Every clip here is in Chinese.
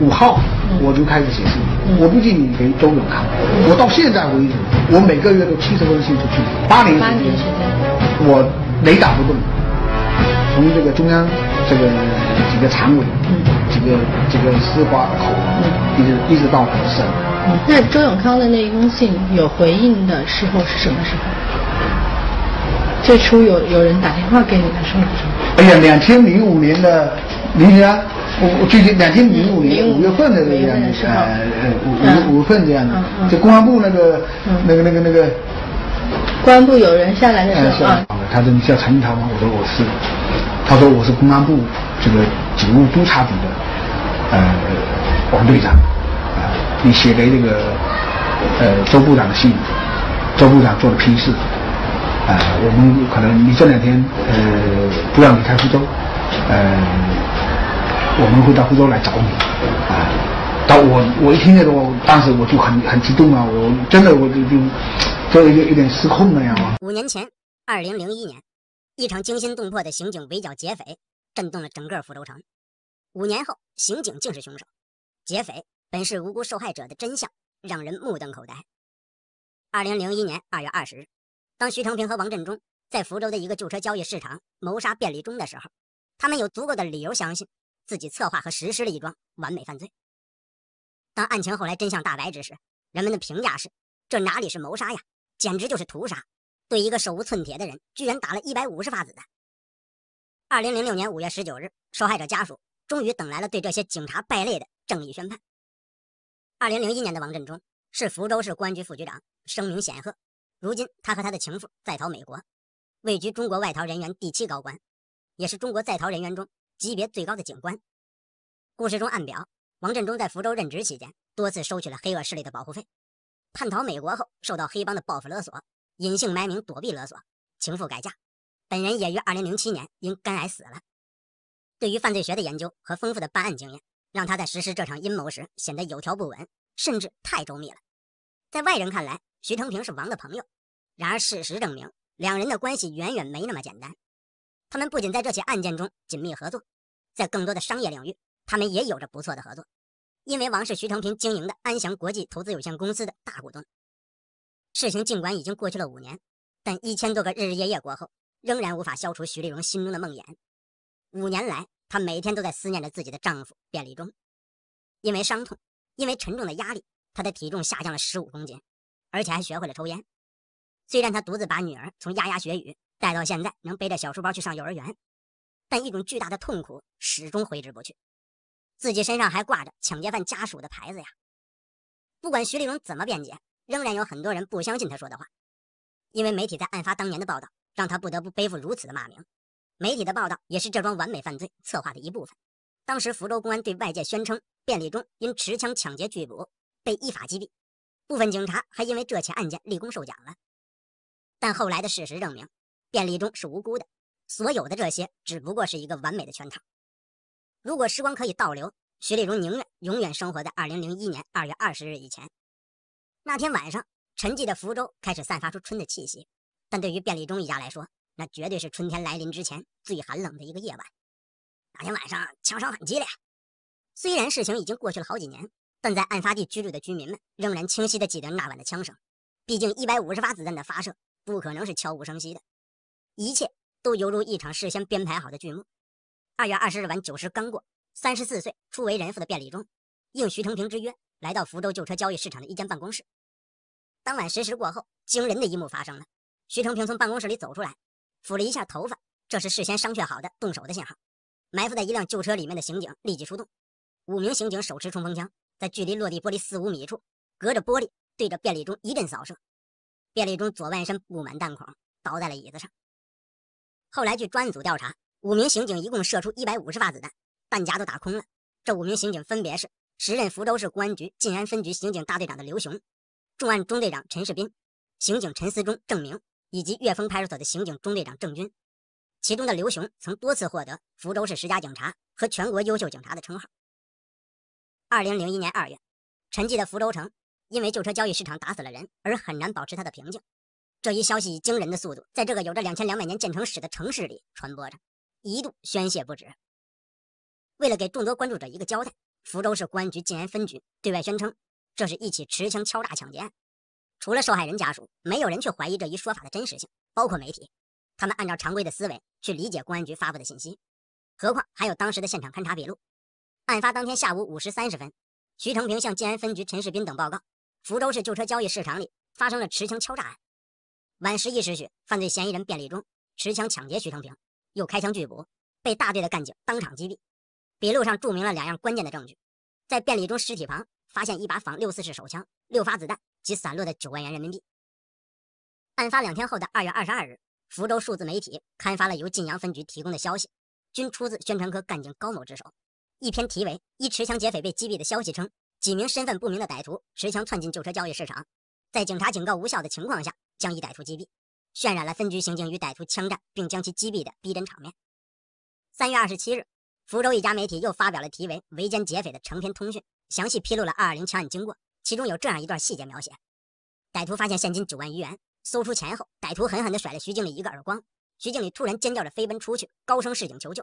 五号，我就开始写信，我不仅给周永康，我到现在为止，我每个月都七十封信出去。八年，八年时间，我雷打不动，从这个中央这个几个常委，这个这个司法口，一直一直到很深。那周永康的那一封信有回应的时候是什么时候？最初有有人打电话给你的时候？是什么？哎呀，两千零五年的。明年，最近两千零五年五月份的个样子，呃，五五月份这样的，就公安部那个那个那个那个，公安部有人下来的时候他说你叫陈云涛吗？我说我是，他说我是公安部这个警务督察组的呃王队长，啊，你写给那个呃周部长的信，周部长做了批示，啊，我们可能你这两天呃不要离开福州，呃。我们会到福州来找你，啊！但我我一听这个，我当时我就很很激动啊！我真的我就就，就有有点失控了呀。五年前，二零零一年，一场惊心动魄的刑警围剿劫匪，震动了整个福州城。五年后，刑警竟是凶手，劫匪本是无辜受害者的真相，让人目瞪口呆。二零零一年二月二十日，当徐成平和王振中在福州的一个旧车交易市场谋杀卞立忠的时候，他们有足够的理由相信。自己策划和实施了一桩完美犯罪。当案情后来真相大白之时，人们的评价是：这哪里是谋杀呀，简直就是屠杀！对一个手无寸铁的人，居然打了一百五十发子弹。二零零六年五月十九日，受害者家属终于等来了对这些警察败类的正义宣判。二零零一年的王振中是福州市公安局副局长，声名显赫。如今他和他的情妇在逃美国，位居中国外逃人员第七高官，也是中国在逃人员中。级别最高的警官，故事中暗表，王振中在福州任职期间多次收取了黑恶势力的保护费，叛逃美国后受到黑帮的报复勒索，隐姓埋名躲避勒索，情妇改嫁，本人也于2007年因肝癌死了。对于犯罪学的研究和丰富的办案经验，让他在实施这场阴谋时显得有条不紊，甚至太周密了。在外人看来，徐成平是王的朋友，然而事实证明，两人的关系远远没那么简单。他们不仅在这起案件中紧密合作。在更多的商业领域，他们也有着不错的合作。因为王是徐成平经营的安祥国际投资有限公司的大股东。事情尽管已经过去了五年，但一千多个日日夜夜过后，仍然无法消除徐丽荣心中的梦魇。五年来，她每天都在思念着自己的丈夫卞立忠。因为伤痛，因为沉重的压力，她的体重下降了十五公斤，而且还学会了抽烟。虽然她独自把女儿从牙牙学语带到现在能背着小书包去上幼儿园。但一种巨大的痛苦始终挥之不去，自己身上还挂着抢劫犯家属的牌子呀。不管徐立荣怎么辩解，仍然有很多人不相信他说的话，因为媒体在案发当年的报道，让他不得不背负如此的骂名。媒体的报道也是这桩完美犯罪策划的一部分。当时福州公安对外界宣称，卞立忠因持枪抢劫拒捕被依法击毙，部分警察还因为这起案件立功受奖了。但后来的事实证明，卞立忠是无辜的。所有的这些只不过是一个完美的圈套。如果时光可以倒流，徐丽荣宁愿永远生活在二零零一年二月二十日以前。那天晚上，沉寂的福州开始散发出春的气息，但对于卞立忠一家来说，那绝对是春天来临之前最寒冷的一个夜晚。那天晚上，枪声很激烈。虽然事情已经过去了好几年，但在案发地居住的居民们仍然清晰地记得那晚的枪声。毕竟，一百五十发子弹的发射不可能是悄无声息的。一切。都犹如一场事先编排好的剧目。二月二十日晚九时刚过，三十四岁初为人父的卞礼忠应徐成平之约，来到福州旧车交易市场的一间办公室。当晚十时过后，惊人的一幕发生了。徐成平从办公室里走出来，抚了一下头发，这是事先商榷好的动手的信号。埋伏在一辆旧车里面的刑警立即出动，五名刑警手持冲锋枪，在距离落地玻璃四五米处，隔着玻璃对着卞利忠一阵扫射。卞利忠左半身布满弹孔，倒在了椅子上。后来，据专案组调查，五名刑警一共射出一百五十发子弹，弹夹都打空了。这五名刑警分别是时任福州市公安局晋安分局刑警大队长的刘雄、重案中队长陈世斌、刑警陈思忠、郑明，以及岳峰派出所的刑警中队长郑军。其中的刘雄曾多次获得福州市十佳警察和全国优秀警察的称号。二零零一年二月，沉寂的福州城因为旧车交易市场打死了人而很难保持它的平静。这一消息以惊人的速度，在这个有着两千两百年建城史的城市里传播着，一度宣泄不止。为了给众多关注者一个交代，福州市公安局晋安分局对外宣称，这是一起持枪敲诈抢劫案。除了受害人家属，没有人去怀疑这一说法的真实性，包括媒体。他们按照常规的思维去理解公安局发布的信息。何况还有当时的现场勘查笔录。案发当天下午五时三十分，徐成平向晋安分局陈世斌等报告，福州市旧车交易市场里发生了持枪敲诈案。晚十一时许，犯罪嫌疑人卞立忠持枪抢劫徐成平，又开枪拒捕，被大队的干警当场击毙。笔录上注明了两样关键的证据：在卞立忠尸体旁发现一把仿六四式手枪、六发子弹及散落的九万元人民币。案发两天后的二月二十二日，福州数字媒体刊发了由晋阳分局提供的消息，均出自宣传科干警高某之手。一篇题为“一持枪劫匪被击毙”的消息称，几名身份不明的歹徒持枪窜进旧车交易市场，在警察警告无效的情况下。将一歹徒击毙，渲染了分局刑警与歹徒枪战并将其击毙的逼真场面。三月二十七日，福州一家媒体又发表了题为《围歼劫匪》的成篇通讯，详细披露了二二零枪案经过。其中有这样一段细节描写：歹徒发现现金九万余元，搜出钱后，歹徒狠狠地甩了徐经理一个耳光。徐经理突然尖叫着飞奔出去，高声示警求救。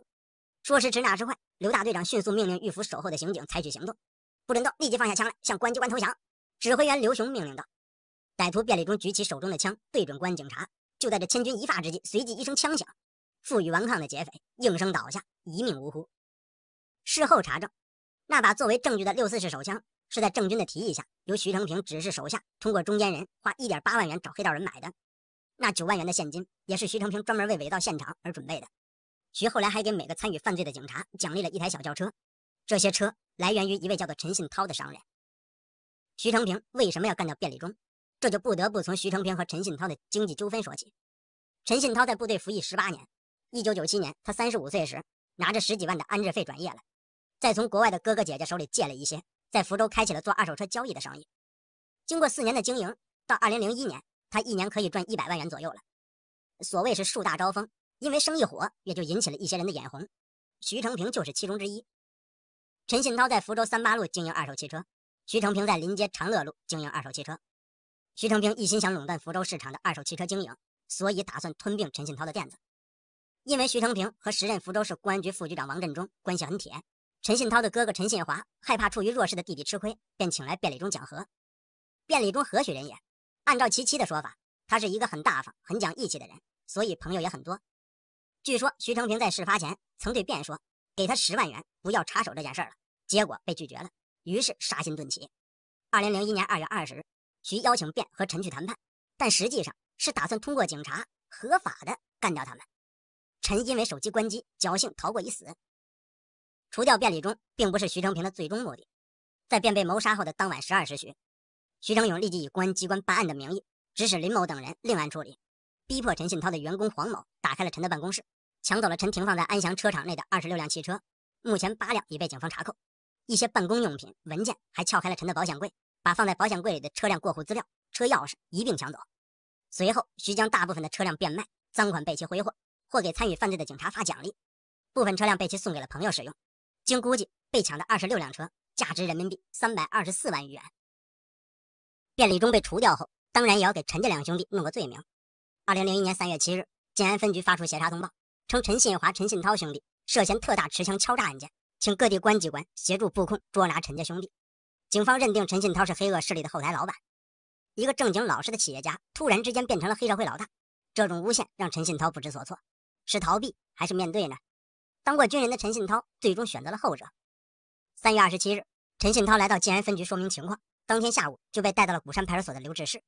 说时迟，那时快，刘大队长迅速命令玉福守候的刑警采取行动，不准动，立即放下枪来，向公安机关投降。指挥员刘雄命令道。歹徒便利中举起手中的枪对准关警察，就在这千钧一发之际，随即一声枪响，负隅顽抗的劫匪应声倒下，一命呜呼。事后查证，那把作为证据的六四式手枪是在郑军的提议下，由徐成平指示手下通过中间人花一点八万元找黑道人买的。那九万元的现金也是徐成平专门为伪造现场而准备的。徐后来还给每个参与犯罪的警察奖励了一台小轿车，这些车来源于一位叫做陈信涛的商人。徐成平为什么要干掉卞利忠？这就不得不从徐成平和陈信涛的经济纠纷说起。陈信涛在部队服役十八年，一九九七年他三十五岁时，拿着十几万的安置费转业了，再从国外的哥哥姐姐手里借了一些，在福州开启了做二手车交易的生意。经过四年的经营，到二零零一年，他一年可以赚一百万元左右了。所谓是树大招风，因为生意火，也就引起了一些人的眼红。徐成平就是其中之一。陈信涛在福州三八路经营二手汽车，徐成平在临街长乐路经营二手汽车。徐成平一心想垄断福州市场的二手汽车经营，所以打算吞并陈信涛的店子。因为徐成平和时任福州市公安局副局长王振中关系很铁，陈信涛的哥哥陈信华害怕处于弱势的弟弟吃亏，便请来卞礼忠讲和。卞礼忠何许人也？按照其妻的说法，他是一个很大方、很讲义气的人，所以朋友也很多。据说徐成平在事发前曾对卞说：“给他十万元，不要插手这件事了。”结果被拒绝了，于是杀心顿起。二零零一年二月二十日。徐邀请卞和陈去谈判，但实际上是打算通过警察合法的干掉他们。陈因为手机关机，侥幸逃过一死。除掉卞理忠，并不是徐成平的最终目的。在卞被谋杀后的当晚十二时许，徐成勇立即以公安机关办案的名义，指使林某等人另案处理，逼迫陈信涛的员工黄某打开了陈的办公室，抢走了陈停放在安祥车场内的二十六辆汽车，目前八辆已被警方查扣，一些办公用品、文件还撬开了陈的保险柜。把放在保险柜里的车辆过户资料、车钥匙一并抢走，随后徐将大部分的车辆变卖，赃款被其挥霍，或给参与犯罪的警察发奖励，部分车辆被其送给了朋友使用。经估计，被抢的二十六辆车价值人民币三百二十四万余元。卞礼忠被除掉后，当然也要给陈家两兄弟弄个罪名。二零零一年三月七日，建安分局发出协查通报，称陈信华、陈信涛兄弟涉嫌特大持枪敲诈案件，请各地公安机关协助布控捉拿陈家兄弟。警方认定陈信涛是黑恶势力的后台老板，一个正经老实的企业家突然之间变成了黑社会老大，这种诬陷让陈信涛不知所措，是逃避还是面对呢？当过军人的陈信涛最终选择了后者。三月二十七日，陈信涛来到静安分局说明情况，当天下午就被带到了鼓山派出所的留置室，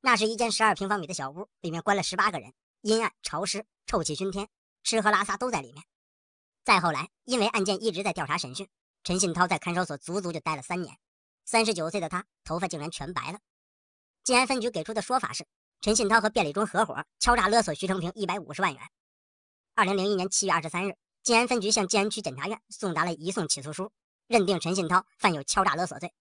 那是一间十二平方米的小屋，里面关了十八个人，阴暗潮湿，臭气熏天，吃喝拉撒都在里面。再后来，因为案件一直在调查审讯。陈信涛在看守所足足就待了三年，三十九岁的他头发竟然全白了。静安分局给出的说法是，陈信涛和卞礼忠合伙敲诈勒索徐成平一百五十万元。二零零一年七月二十三日，静安分局向静安区检察院送达了移送起诉书，认定陈信涛犯有敲诈勒索罪。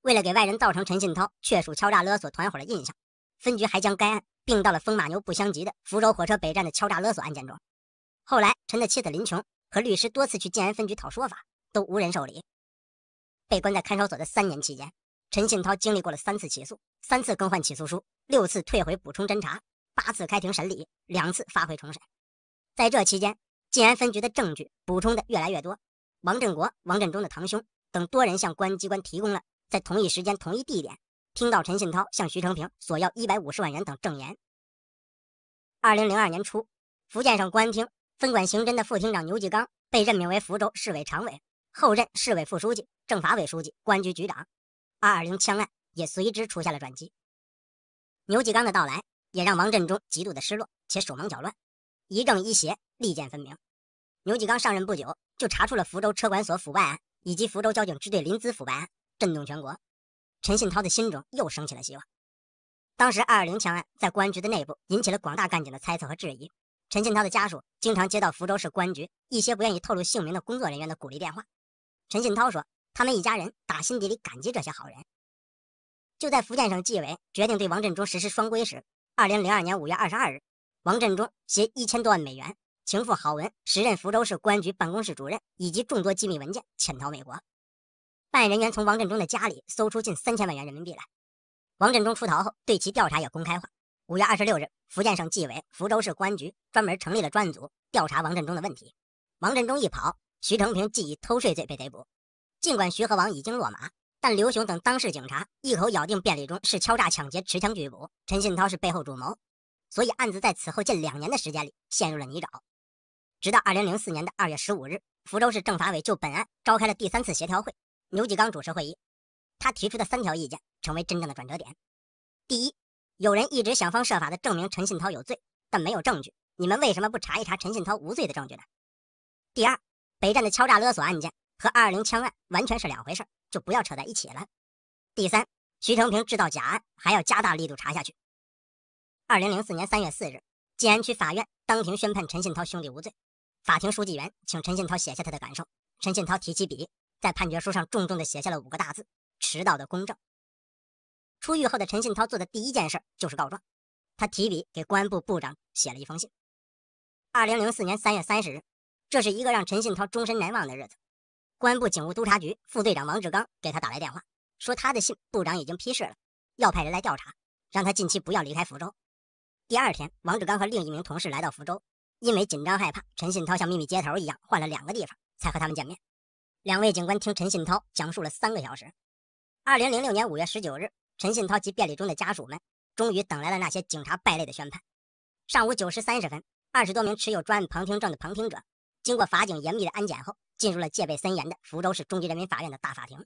为了给外人造成陈信涛确属敲诈勒索团伙的印象，分局还将该案并到了风马牛不相及的福州火车北站的敲诈勒索案件中。后来，陈的妻子林琼和律师多次去静安分局讨说法。都无人受理。被关在看守所的三年期间，陈信涛经历过了三次起诉，三次更换起诉书，六次退回补充侦查，八次开庭审理，两次发回重审。在这期间，晋安分局的证据补充的越来越多，王振国、王振中的堂兄等多人向公安机关提供了在同一时间、同一地点听到陈信涛向徐成平索要一百五十万元等证言。二零零二年初，福建省公安厅分管刑侦的副厅长牛继刚被任命为福州市委常委。后任市委副书记、政法委书记、公安局局长，二二零枪案也随之出现了转机。牛继刚的到来也让王振中极度的失落且手忙脚乱，一正一邪，利剑分明。牛继刚上任不久就查出了福州车管所腐败案以及福州交警支队临淄腐败案，震动全国。陈信涛的心中又升起了希望。当时二二零枪案在公安局的内部引起了广大干警的猜测和质疑，陈信涛的家属经常接到福州市公安局一些不愿意透露姓名的工作人员的鼓励电话。陈信涛说：“他们一家人打心底里感激这些好人。”就在福建省纪委决定对王振中实施双规时，二零零二年五月二十二日，王振中携一千多万美元、情妇郝文、时任福州市公安局办公室主任以及众多机密文件潜逃美国。办案人员从王振中的家里搜出近三千万元人民币来。王振中出逃后，对其调查也公开化。五月二十六日，福建省纪委、福州市公安局专门成立了专案组调查王振中的问题。王振中一跑。徐成平既以偷税罪被逮捕。尽管徐和王已经落马，但刘雄等当事警察一口咬定，便利中是敲诈、抢劫、持枪拒捕陈信涛是背后主谋，所以案子在此后近两年的时间里陷入了泥沼。直到二零零四年的二月十五日，福州市政法委就本案召开了第三次协调会，牛继刚主持会议，他提出的三条意见成为真正的转折点。第一，有人一直想方设法的证明陈信涛有罪，但没有证据，你们为什么不查一查陈信涛无罪的证据呢？第二。北站的敲诈勒索案件和二二零枪案完全是两回事，就不要扯在一起了。第三，徐成平制造假案，还要加大力度查下去。二零零四年三月四日，静安区法院当庭宣判陈信涛兄弟无罪。法庭书记员请陈信涛写下他的感受，陈信涛提起笔，在判决书上重重地写下了五个大字：迟到的公正。出狱后的陈信涛做的第一件事就是告状，他提笔给公安部部长写了一封信。二零零四年三月三十日。这是一个让陈信涛终身难忘的日子。公安部警务督察局副局长王志刚给他打来电话，说他的信部长已经批示了，要派人来调查，让他近期不要离开福州。第二天，王志刚和另一名同事来到福州。因为紧张害怕，陈信涛像秘密接头一样换了两个地方，才和他们见面。两位警官听陈信涛讲述了三个小时。二零零六年五月十九日，陈信涛及便利中的家属们终于等来了那些警察败类的宣判。上午九时三十分，二十多名持有专案旁听证的旁听者。经过法警严密的安检后，进入了戒备森严的福州市中级人民法院的大法庭。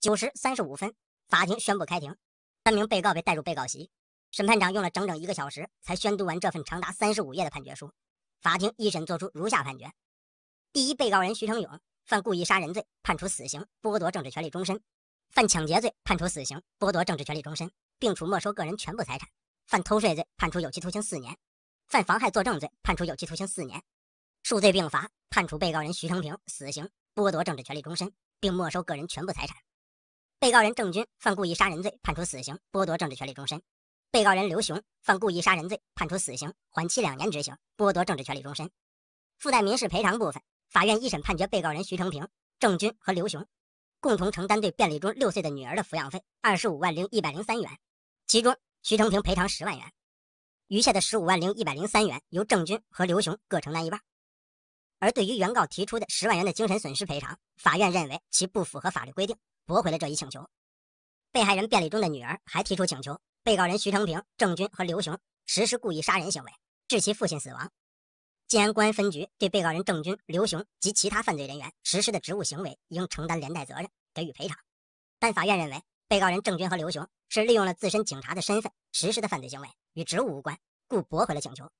九时三十五分，法庭宣布开庭，三名被告被带入被告席。审判长用了整整一个小时才宣读完这份长达三十五页的判决书。法庭一审作出如下判决：第一被告人徐成勇犯故意杀人罪，判处死刑，剥夺政治权利终身；犯抢劫罪，判处死刑，剥夺政治权利终身，并处没收个人全部财产；犯偷税罪，判处有期徒刑四年；犯妨害作证罪，判处有期徒刑四年。数罪并罚，判处被告人徐成平死刑，剥夺政治权利终身，并没收个人全部财产。被告人郑军犯故意杀人罪，判处死刑，剥夺政治权利终身。被告人刘雄犯故意杀人罪，判处死刑，缓期两年执行，剥夺政治权利终身。附带民事赔偿部分，法院一审判决被告人徐成平、郑军和刘雄共同承担对卞礼忠六岁的女儿的抚养费二十五万零一百零三元，其中徐成平赔偿十万元，余下的十五万零一百零三元由郑军和刘雄各承担一半。而对于原告提出的十万元的精神损失赔偿，法院认为其不符合法律规定，驳回了这一请求。被害人卞利忠的女儿还提出请求，被告人徐成平、郑军和刘雄实施故意杀人行为，致其父亲死亡。安公安分局对被告人郑军、刘雄及其他犯罪人员实施的职务行为应承担连带责任，给予赔偿。但法院认为，被告人郑军和刘雄是利用了自身警察的身份实施的犯罪行为，与职务无关，故驳回了请求。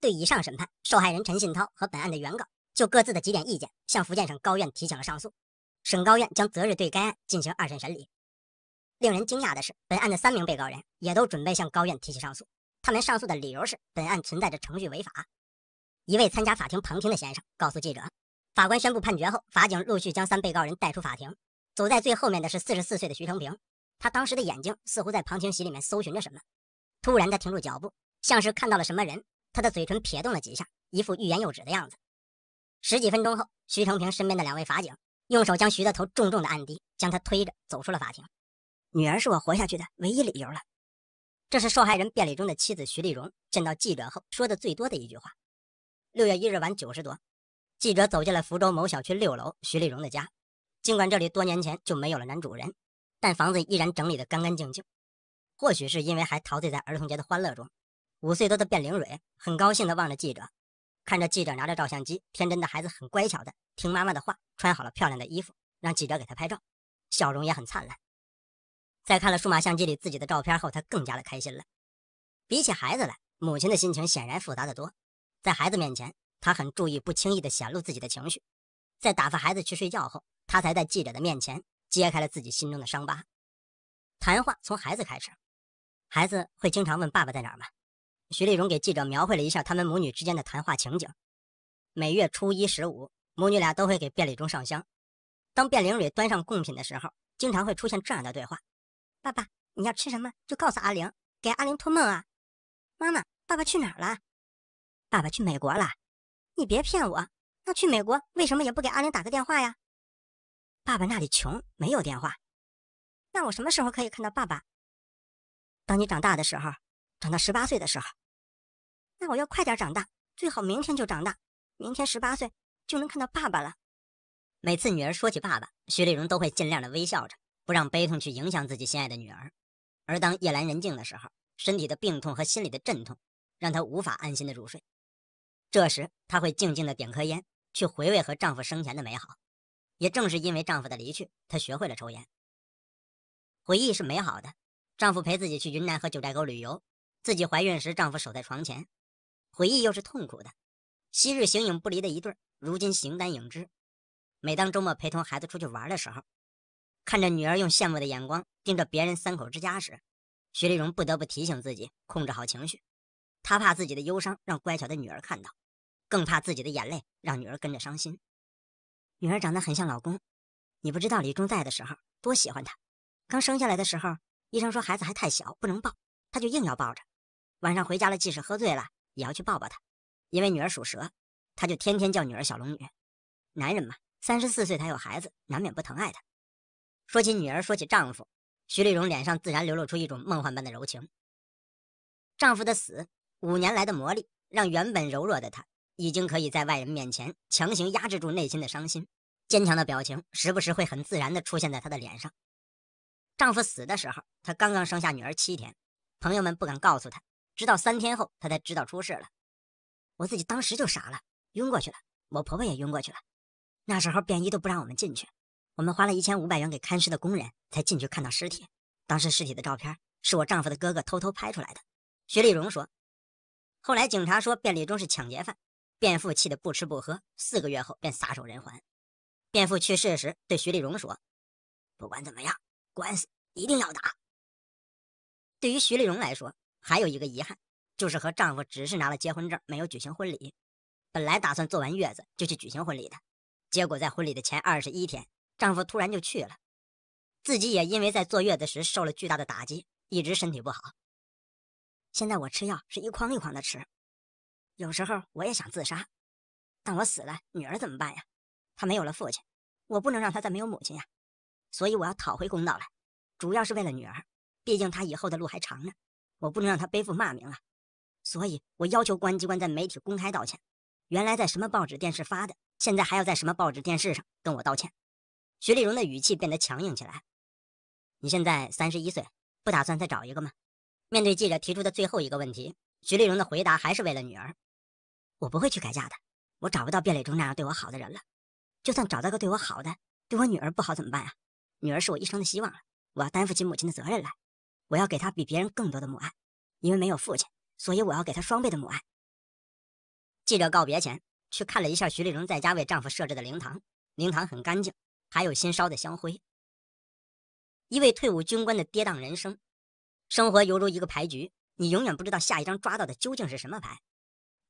对以上审判，受害人陈信涛和本案的原告就各自的几点意见向福建省高院提起了上诉，省高院将择日对该案进行二审审理。令人惊讶的是，本案的三名被告人也都准备向高院提起上诉。他们上诉的理由是本案存在着程序违法。一位参加法庭旁听的先生告诉记者，法官宣布判决后，法警陆续将三被告人带出法庭。走在最后面的是四十四岁的徐成平，他当时的眼睛似乎在旁听席里面搜寻着什么，突然他停住脚步，像是看到了什么人。他的嘴唇撇动了几下，一副欲言又止的样子。十几分钟后，徐成平身边的两位法警用手将徐的头重重的按低，将他推着走出了法庭。女儿是我活下去的唯一理由了。这是受害人辩理中的妻子徐丽荣见到记者后说的最多的一句话。六月一日晚九时多，记者走进了福州某小区六楼徐丽荣的家。尽管这里多年前就没有了男主人，但房子依然整理得干干净净。或许是因为还陶醉在儿童节的欢乐中。五岁多的卞玲蕊很高兴地望着记者，看着记者拿着照相机，天真的孩子很乖巧的听妈妈的话，穿好了漂亮的衣服，让记者给他拍照，笑容也很灿烂。在看了数码相机里自己的照片后，他更加的开心了。比起孩子来，母亲的心情显然复杂的多。在孩子面前，他很注意不轻易的显露自己的情绪。在打发孩子去睡觉后，他才在记者的面前揭开了自己心中的伤疤。谈话从孩子开始，孩子会经常问爸爸在哪儿吗？徐丽荣给记者描绘了一下他们母女之间的谈话情景：每月初一、十五，母女俩都会给卞灵忠上香。当卞玲蕊端上贡品的时候，经常会出现这样的对话：“爸爸，你要吃什么，就告诉阿玲，给阿玲托梦啊。”“妈妈，爸爸去哪儿了？”“爸爸去美国了。”“你别骗我。”“那去美国为什么也不给阿玲打个电话呀？”“爸爸那里穷，没有电话。”“那我什么时候可以看到爸爸？”“当你长大的时候。”长到十八岁的时候，那我要快点长大，最好明天就长大，明天十八岁就能看到爸爸了。每次女儿说起爸爸，徐丽荣都会尽量的微笑着，不让悲痛去影响自己心爱的女儿。而当夜阑人静的时候，身体的病痛和心里的阵痛让她无法安心的入睡。这时，她会静静的点颗烟，去回味和丈夫生前的美好。也正是因为丈夫的离去，她学会了抽烟。回忆是美好的，丈夫陪自己去云南和九寨沟旅游。自己怀孕时，丈夫守在床前，回忆又是痛苦的。昔日形影不离的一对，如今形单影只。每当周末陪同孩子出去玩的时候，看着女儿用羡慕的眼光盯着别人三口之家时，徐丽荣不得不提醒自己控制好情绪。她怕自己的忧伤让乖巧的女儿看到，更怕自己的眼泪让女儿跟着伤心。女儿长得很像老公，你不知道李忠在的时候多喜欢她。刚生下来的时候，医生说孩子还太小不能抱，她就硬要抱着。晚上回家了，即使喝醉了，也要去抱抱她。因为女儿属蛇，他就天天叫女儿小龙女。男人嘛，三十四岁才有孩子，难免不疼爱她。说起女儿，说起丈夫，徐丽荣脸上自然流露出一种梦幻般的柔情。丈夫的死，五年来的磨砺，让原本柔弱的她已经可以在外人面前强行压制住内心的伤心，坚强的表情时不时会很自然地出现在她的脸上。丈夫死的时候，她刚刚生下女儿七天，朋友们不敢告诉她。直到三天后，她才知道出事了。我自己当时就傻了，晕过去了。我婆婆也晕过去了。那时候便衣都不让我们进去，我们花了一千五百元给看尸的工人才进去看到尸体。当时尸体的照片是我丈夫的哥哥偷偷拍出来的。徐丽荣说，后来警察说便立中是抢劫犯，便父气得不吃不喝，四个月后便撒手人寰。便父去世时对徐丽荣说：“不管怎么样，官司一定要打。”对于徐丽荣来说。还有一个遗憾，就是和丈夫只是拿了结婚证，没有举行婚礼。本来打算做完月子就去举行婚礼的，结果在婚礼的前二十一天，丈夫突然就去了。自己也因为在坐月子时受了巨大的打击，一直身体不好。现在我吃药是一筐一筐的吃，有时候我也想自杀，但我死了，女儿怎么办呀？她没有了父亲，我不能让她再没有母亲呀。所以我要讨回公道来，主要是为了女儿，毕竟她以后的路还长呢。我不能让他背负骂名啊，所以我要求公安机关在媒体公开道歉。原来在什么报纸、电视发的，现在还要在什么报纸、电视上跟我道歉。徐丽荣的语气变得强硬起来。你现在三十一岁，不打算再找一个吗？面对记者提出的最后一个问题，徐丽荣的回答还是为了女儿：“我不会去改嫁的，我找不到卞磊中那样对我好的人了。就算找到个对我好的，对我女儿不好怎么办啊？女儿是我一生的希望了，我要担负起母亲的责任来。”我要给他比别人更多的母爱，因为没有父亲，所以我要给他双倍的母爱。记者告别前去看了一下徐丽荣在家为丈夫设置的灵堂，灵堂很干净，还有新烧的香灰。一位退伍军官的跌宕人生，生活犹如一个牌局，你永远不知道下一张抓到的究竟是什么牌。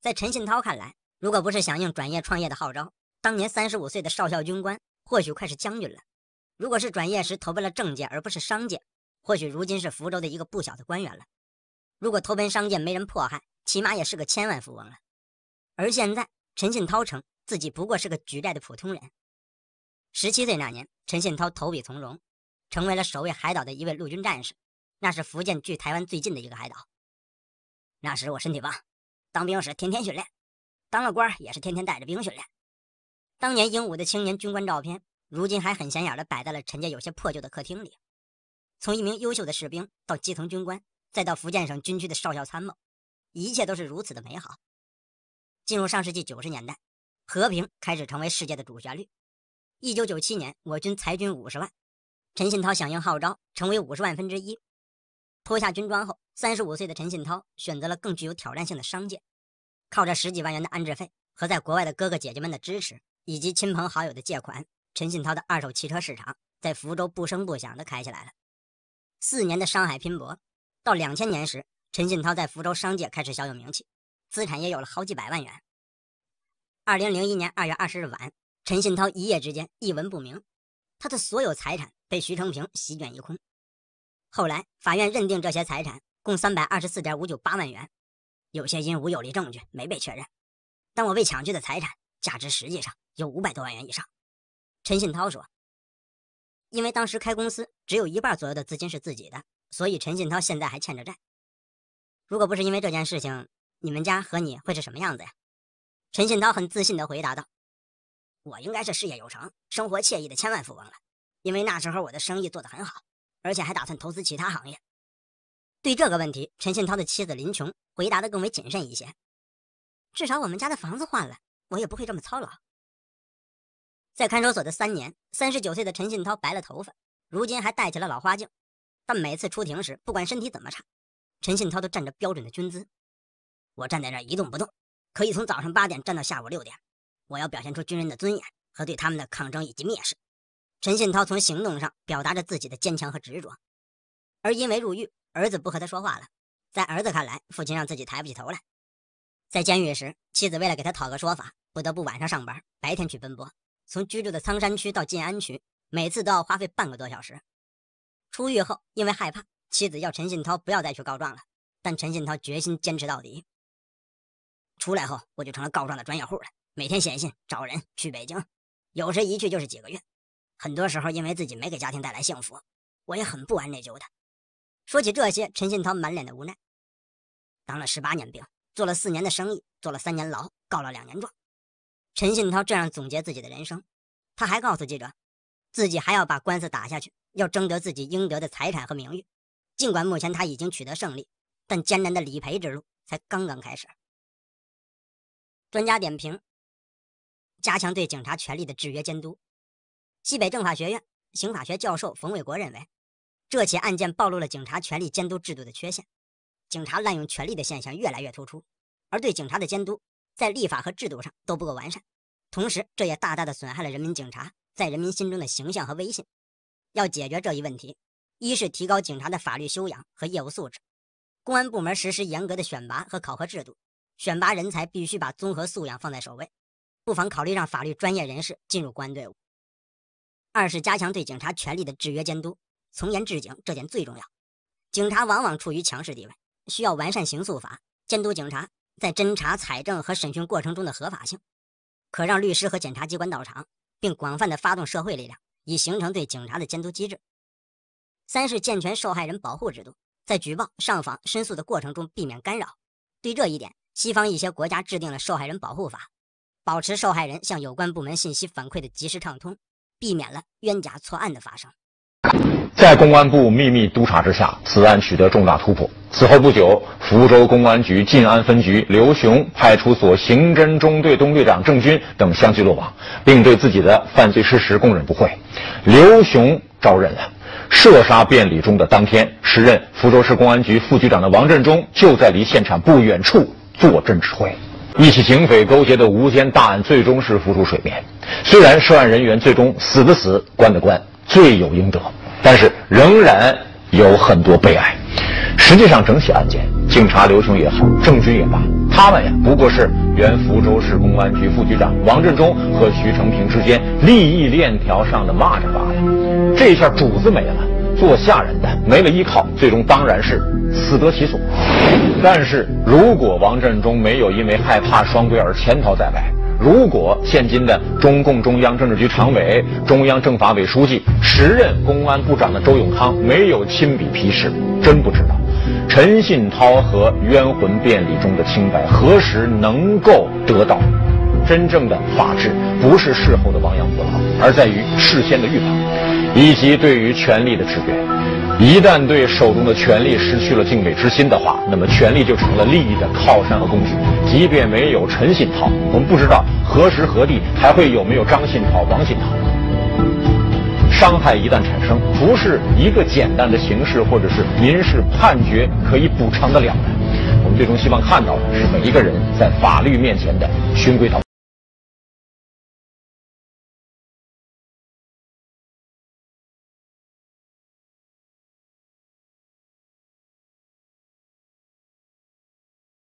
在陈信涛看来，如果不是响应转业创业的号召，当年三十五岁的少校军官或许快是将军了。如果是转业时投奔了政界而不是商界。或许如今是福州的一个不小的官员了，如果投奔商界，没人迫害，起码也是个千万富翁了。而现在，陈信涛称自己不过是个举债的普通人。十七岁那年，陈信涛投笔从戎，成为了守卫海岛的一位陆军战士，那是福建距台湾最近的一个海岛。那时我身体棒，当兵时天天训练，当了官也是天天带着兵训练。当年英武的青年军官照片，如今还很显眼的摆在了陈家有些破旧的客厅里。从一名优秀的士兵到基层军官，再到福建省军区的少校参谋，一切都是如此的美好。进入上世纪九十年代，和平开始成为世界的主旋律。一九九七年，我军裁军五十万，陈信涛响应号召，成为五十万分之一。脱下军装后，三十五岁的陈信涛选择了更具有挑战性的商界。靠着十几万元的安置费和在国外的哥哥姐姐们的支持，以及亲朋好友的借款，陈信涛的二手汽车市场在福州不声不响地开起来了。四年的商海拼搏，到两千年时，陈信涛在福州商界开始小有名气，资产也有了好几百万元。二零零一年二月二十日晚，陈信涛一夜之间一文不名，他的所有财产被徐成平席卷一空。后来法院认定这些财产共三百二十四点五九八万元，有些因无有力证据没被确认，但我被抢去的财产价值实际上有五百多万元以上。陈信涛说。因为当时开公司只有一半左右的资金是自己的，所以陈信涛现在还欠着债。如果不是因为这件事情，你们家和你会是什么样子呀？陈信涛很自信地回答道：“我应该是事业有成、生活惬意的千万富翁了，因为那时候我的生意做得很好，而且还打算投资其他行业。”对这个问题，陈信涛的妻子林琼回答得更为谨慎一些：“至少我们家的房子换了，我也不会这么操劳。”在看守所的三年，三十九岁的陈信涛白了头发，如今还戴起了老花镜。但每次出庭时，不管身体怎么差，陈信涛都站着标准的军姿。我站在那儿一动不动，可以从早上八点站到下午六点。我要表现出军人的尊严和对他们的抗争以及蔑视。陈信涛从行动上表达着自己的坚强和执着。而因为入狱，儿子不和他说话了。在儿子看来，父亲让自己抬不起头来。在监狱时，妻子为了给他讨个说法，不得不晚上上班，白天去奔波。从居住的仓山区到静安区，每次都要花费半个多小时。出狱后，因为害怕妻子，要陈信涛不要再去告状了。但陈信涛决心坚持到底。出来后，我就成了告状的专业户了，每天写信找人去北京，有时一去就是几个月。很多时候，因为自己没给家庭带来幸福，我也很不安、内疚的。说起这些，陈信涛满脸的无奈。当了十八年兵，做了四年的生意，坐了三年牢，告了两年状。陈信涛这样总结自己的人生，他还告诉记者，自己还要把官司打下去，要争得自己应得的财产和名誉。尽管目前他已经取得胜利，但艰难的理赔之路才刚刚开始。专家点评：加强对警察权力的制约监督。西北政法学院刑法学教授冯伟国认为，这起案件暴露了警察权力监督制度的缺陷，警察滥用权力的现象越来越突出，而对警察的监督。在立法和制度上都不够完善，同时这也大大的损害了人民警察在人民心中的形象和威信。要解决这一问题，一是提高警察的法律修养和业务素质，公安部门实施严格的选拔和考核制度，选拔人才必须把综合素养放在首位，不妨考虑让法律专业人士进入公安队伍。二是加强对警察权力的制约监督，从严治警这点最重要。警察往往处于强势地位，需要完善刑诉法，监督警察。在侦查、采证和审讯过程中的合法性，可让律师和检察机关到场，并广泛的发动社会力量，以形成对警察的监督机制。三是健全受害人保护制度，在举报、上访、申诉的过程中避免干扰。对这一点，西方一些国家制定了受害人保护法，保持受害人向有关部门信息反馈的及时畅通，避免了冤假错案的发生。在公安部秘密督查之下，此案取得重大突破。此后不久，福州公安局晋安分局刘雄派出所刑侦中队中队长郑军等相继落网，并对自己的犯罪事实供认不讳。刘雄招认了，射杀卞礼忠的当天，时任福州市公安局副局长的王振中就在离现场不远处坐镇指挥。一起警匪勾结的无间大案最终是浮出水面。虽然涉案人员最终死的死，关的关，罪有应得。但是仍然有很多悲哀。实际上，整起案件，警察刘雄也好，郑军也罢，他们呀不过是原福州市公安局副局长王振中和徐成平之间利益链条上的蚂蚱罢了。这下主子没了，做下人的没了依靠，最终当然是死得其所。但是如果王振中没有因为害怕双规而潜逃在外，如果现今的中共中央政治局常委、中央政法委书记、时任公安部长的周永康没有亲笔批示，真不知道陈信涛和冤魂辨理中的清白何时能够得到真正的法治，不是事后的亡羊补牢，而在于事先的预防以及对于权力的制约。一旦对手中的权力失去了敬畏之心的话，那么权力就成了利益的靠山和工具。即便没有陈信涛，我们不知道何时何地还会有没有张信涛、王信涛。伤害一旦产生，不是一个简单的形式或者是民事判决可以补偿得了的。我们最终希望看到的是每一个人在法律面前的循规蹈。